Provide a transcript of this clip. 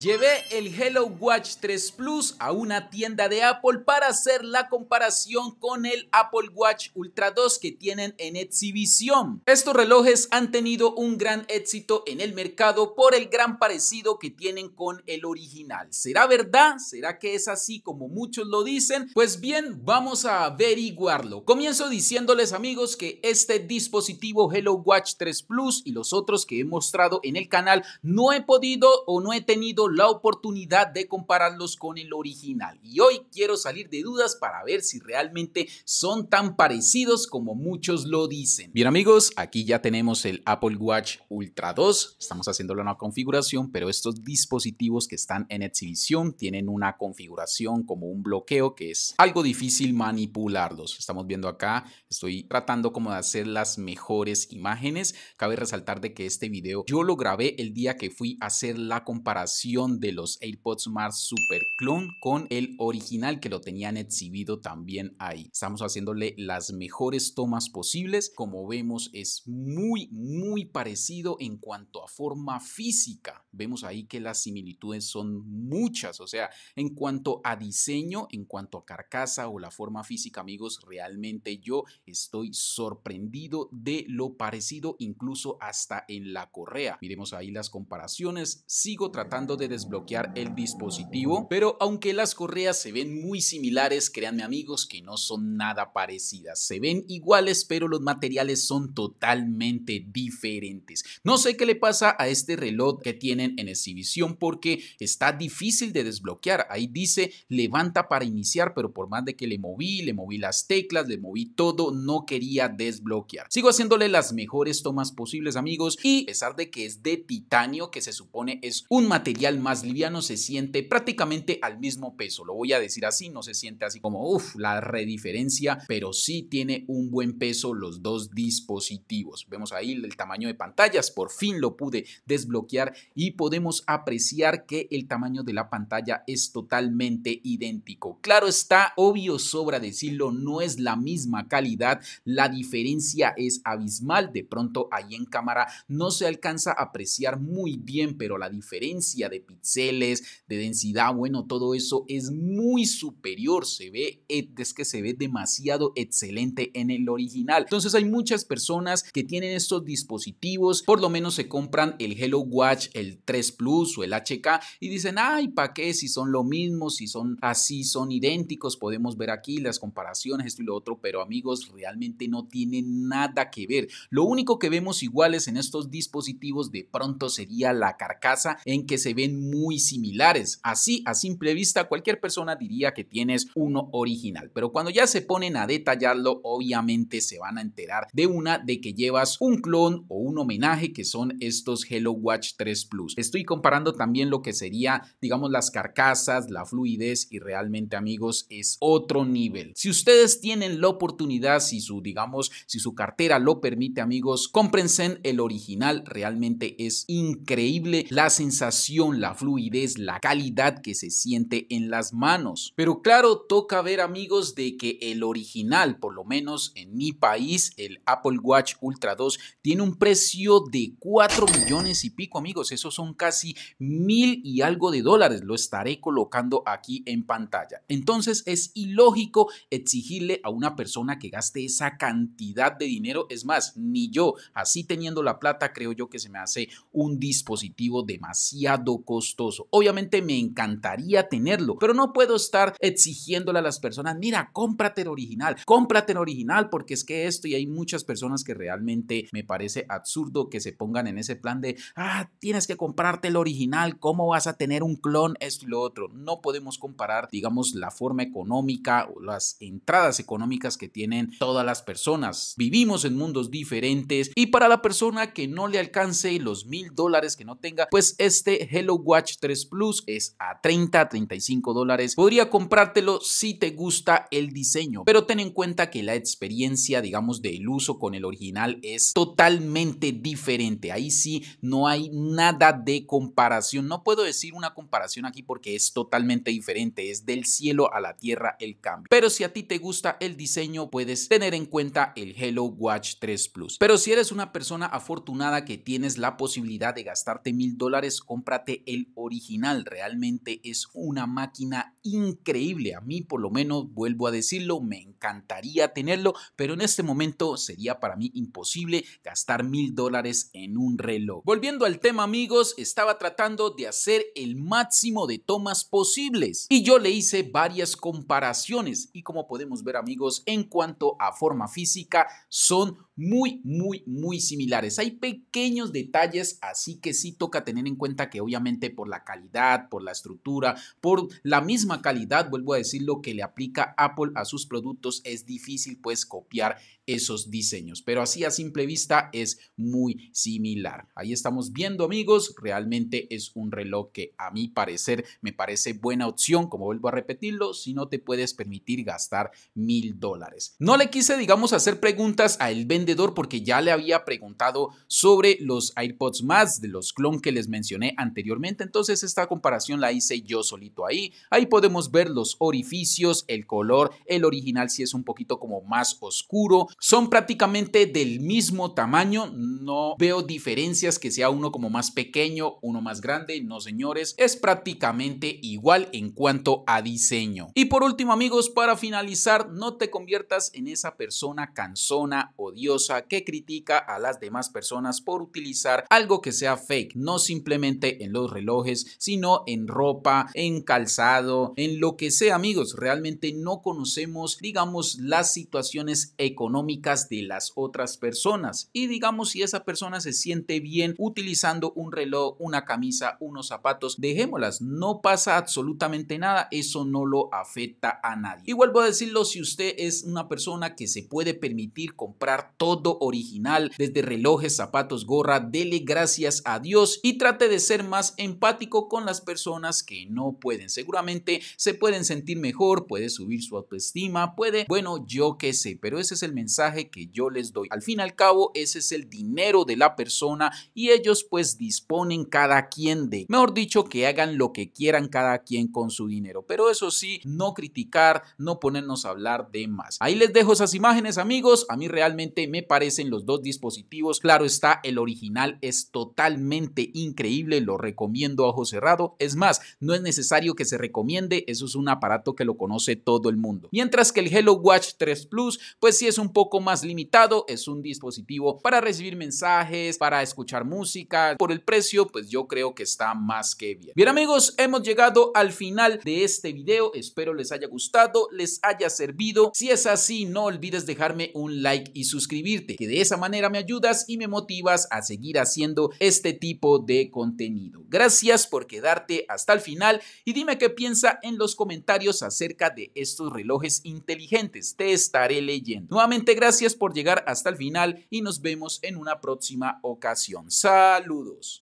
Llevé el Hello Watch 3 Plus a una tienda de Apple para hacer la comparación con el Apple Watch Ultra 2 que tienen en exhibición. Estos relojes han tenido un gran éxito en el mercado por el gran parecido que tienen con el original. ¿Será verdad? ¿Será que es así como muchos lo dicen? Pues bien, vamos a averiguarlo. Comienzo diciéndoles amigos que este dispositivo Hello Watch 3 Plus y los otros que he mostrado en el canal no he podido o no he tenido la oportunidad de compararlos con el original y hoy quiero salir de dudas para ver si realmente son tan parecidos como muchos lo dicen. Bien amigos, aquí ya tenemos el Apple Watch Ultra 2, estamos haciendo la nueva configuración, pero estos dispositivos que están en exhibición tienen una configuración como un bloqueo que es algo difícil manipularlos. Estamos viendo acá, estoy tratando como de hacer las mejores imágenes. Cabe resaltar de que este video yo lo grabé el día que fui a hacer la comparación de los AirPods Mars Super Clone con el original que lo tenían exhibido también ahí. Estamos haciéndole las mejores tomas posibles. Como vemos es muy, muy parecido en cuanto a forma física. Vemos ahí que las similitudes son muchas. O sea, en cuanto a diseño, en cuanto a carcasa o la forma física, amigos, realmente yo estoy sorprendido de lo parecido incluso hasta en la correa. Miremos ahí las comparaciones. Sigo tratando de desbloquear el dispositivo, pero aunque las correas se ven muy similares, créanme amigos que no son nada parecidas. Se ven iguales, pero los materiales son totalmente diferentes. No sé qué le pasa a este reloj que tienen en exhibición porque está difícil de desbloquear. Ahí dice levanta para iniciar, pero por más de que le moví, le moví las teclas, le moví todo, no quería desbloquear. Sigo haciéndole las mejores tomas posibles amigos y a pesar de que es de titanio, que se supone es un material más liviano se siente prácticamente al mismo peso. Lo voy a decir así, no se siente así como, uff, la rediferencia, pero sí tiene un buen peso los dos dispositivos. Vemos ahí el tamaño de pantallas, por fin lo pude desbloquear y podemos apreciar que el tamaño de la pantalla es totalmente idéntico. Claro está, obvio sobra decirlo, no es la misma calidad, la diferencia es abismal, de pronto ahí en cámara no se alcanza a apreciar muy bien, pero la diferencia de píxeles, de densidad, bueno, todo eso es muy superior, se ve, eh, es que se ve demasiado excelente en el original. Entonces hay muchas personas que tienen estos dispositivos, por lo menos se compran el Hello Watch, el 3 Plus o el HK y dicen, ay, ¿para qué? Si son lo mismo, si son así, son idénticos, podemos ver aquí las comparaciones, esto y lo otro, pero amigos, realmente no tienen nada que ver. Lo único que vemos iguales en estos dispositivos de pronto sería la carcasa en que se ven muy similares. Así, a simple vista, cualquier persona diría que tienes uno original. Pero cuando ya se ponen a detallarlo, obviamente se van a enterar de una de que llevas un clon o un homenaje que son estos Hello Watch 3 Plus. Estoy comparando también lo que sería, digamos, las carcasas, la fluidez y realmente, amigos, es otro nivel. Si ustedes tienen la oportunidad, si su, digamos, si su cartera lo permite, amigos, cómprense el original. Realmente es increíble la sensación, la fluidez, la calidad que se siente en las manos. Pero claro, toca ver amigos de que el original, por lo menos en mi país, el Apple Watch Ultra 2, tiene un precio de 4 millones y pico amigos, esos son casi mil y algo de dólares, lo estaré colocando aquí en pantalla. Entonces es ilógico exigirle a una persona que gaste esa cantidad de dinero, es más, ni yo, así teniendo la plata, creo yo que se me hace un dispositivo demasiado Obviamente me encantaría tenerlo, pero no puedo estar exigiéndole a las personas, mira, cómprate el original, cómprate el original, porque es que esto y hay muchas personas que realmente me parece absurdo que se pongan en ese plan de, ah, tienes que comprarte el original, ¿cómo vas a tener un clon? Esto y lo otro. No podemos comparar, digamos, la forma económica o las entradas económicas que tienen todas las personas. Vivimos en mundos diferentes y para la persona que no le alcance los mil dólares que no tenga, pues este Hello Watch 3 Plus es a 30, 35 dólares. Podría comprártelo si te gusta el diseño, pero ten en cuenta que la experiencia, digamos, del uso con el original es totalmente diferente. Ahí sí no hay nada de comparación. No puedo decir una comparación aquí porque es totalmente diferente. Es del cielo a la tierra el cambio. Pero si a ti te gusta el diseño, puedes tener en cuenta el Hello Watch 3 Plus. Pero si eres una persona afortunada que tienes la posibilidad de gastarte mil dólares, cómprate el original. Realmente es una máquina increíble. A mí, por lo menos, vuelvo a decirlo, me encantaría tenerlo, pero en este momento sería para mí imposible gastar mil dólares en un reloj. Volviendo al tema, amigos, estaba tratando de hacer el máximo de tomas posibles y yo le hice varias comparaciones y como podemos ver, amigos, en cuanto a forma física, son muy, muy, muy similares. Hay pequeños detalles, así que sí toca tener en cuenta que obviamente por la calidad, por la estructura, por la misma calidad, vuelvo a decir, lo que le aplica Apple a sus productos, es difícil pues copiar esos diseños, pero así a simple vista es muy similar. Ahí estamos viendo amigos, realmente es un reloj que a mi parecer me parece buena opción, como vuelvo a repetirlo, si no te puedes permitir gastar mil dólares. No le quise, digamos, hacer preguntas al vendedor porque ya le había preguntado sobre los iPods más de los clones que les mencioné anteriormente entonces esta comparación la hice yo solito ahí. Ahí podemos ver los orificios, el color, el original si es un poquito como más oscuro. Son prácticamente del mismo tamaño, no veo diferencias que sea uno como más pequeño, uno más grande, no señores, es prácticamente igual en cuanto a diseño. Y por último amigos, para finalizar, no te conviertas en esa persona cansona, odiosa, que critica a las demás personas por utilizar algo que sea fake, no simplemente en los relojes, sino en ropa, en calzado, en lo que sea, amigos. Realmente no conocemos, digamos, las situaciones económicas de las otras personas. Y digamos, si esa persona se siente bien utilizando un reloj, una camisa, unos zapatos, dejémoslas. No pasa absolutamente nada. Eso no lo afecta a nadie. Y vuelvo a decirlo, si usted es una persona que se puede permitir comprar todo original, desde relojes, zapatos, gorra, dele gracias a Dios y trate de ser más empático con las personas que no pueden. Seguramente se pueden sentir mejor, puede subir su autoestima, puede, bueno, yo qué sé, pero ese es el mensaje que yo les doy. Al fin y al cabo, ese es el dinero de la persona y ellos pues disponen cada quien de, mejor dicho, que hagan lo que quieran cada quien con su dinero. Pero eso sí, no criticar, no ponernos a hablar de más. Ahí les dejo esas imágenes, amigos. A mí realmente me parecen los dos dispositivos. Claro está, el original es totalmente increíble, lo recomiendo ojo cerrado. Es más, no es necesario que se recomiende, eso es un aparato que lo conoce todo el mundo. Mientras que el Hello Watch 3 Plus, pues si es un poco más limitado, es un dispositivo para recibir mensajes, para escuchar música. Por el precio, pues yo creo que está más que bien. Bien amigos, hemos llegado al final de este video, espero les haya gustado, les haya servido. Si es así, no olvides dejarme un like y suscribirte, que de esa manera me ayudas y me motivas a seguir haciendo este tipo de contenido. Gracias Gracias por quedarte hasta el final y dime qué piensa en los comentarios acerca de estos relojes inteligentes. Te estaré leyendo. Nuevamente gracias por llegar hasta el final y nos vemos en una próxima ocasión. Saludos.